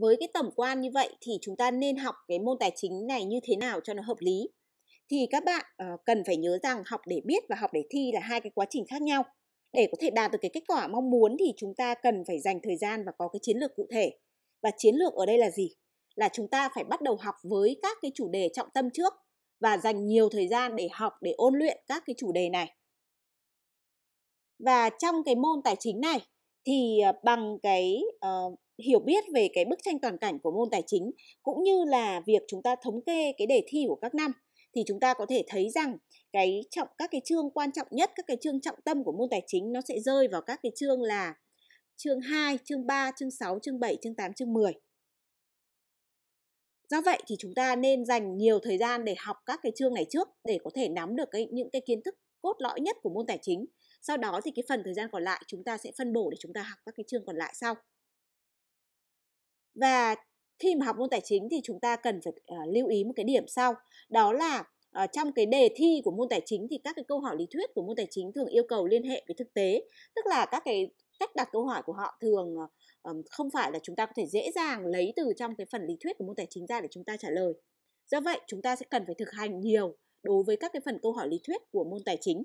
với cái tổng quan như vậy thì chúng ta nên học cái môn tài chính này như thế nào cho nó hợp lý thì các bạn uh, cần phải nhớ rằng học để biết và học để thi là hai cái quá trình khác nhau để có thể đạt được cái kết quả mong muốn thì chúng ta cần phải dành thời gian và có cái chiến lược cụ thể và chiến lược ở đây là gì là chúng ta phải bắt đầu học với các cái chủ đề trọng tâm trước và dành nhiều thời gian để học để ôn luyện các cái chủ đề này và trong cái môn tài chính này thì ờ, bằng cái uh, hiểu biết về cái bức tranh toàn cảnh của môn tài chính cũng như là việc chúng ta thống kê cái đề thi của các năm thì chúng ta có thể thấy rằng cái trọng các cái chương quan trọng nhất các cái chương trọng tâm của môn tài chính nó sẽ rơi vào các cái chương là chương 2, chương 3, chương 6, chương 7, chương 8, chương 10. Do vậy thì chúng ta nên dành nhiều thời gian để học các cái chương này trước để có thể nắm được cái, những cái kiến thức cốt lõi nhất của môn tài chính sau đó thì cái phần thời gian còn lại chúng ta sẽ phân bổ để chúng ta học các cái chương còn lại sau và khi mà học môn tài chính thì chúng ta cần phải uh, lưu ý một cái điểm sau đó là À, trong cái đề thi của môn tài chính thì các cái câu hỏi lý thuyết của môn tài chính thường yêu cầu liên hệ với thực tế tức là các cái cách đặt câu hỏi của họ thường um, không phải là chúng ta có thể dễ dàng lấy từ trong cái phần lý thuyết của môn tài chính ra để chúng ta trả lời do vậy chúng ta sẽ cần phải thực hành nhiều đối với các cái phần câu hỏi lý thuyết của môn tài chính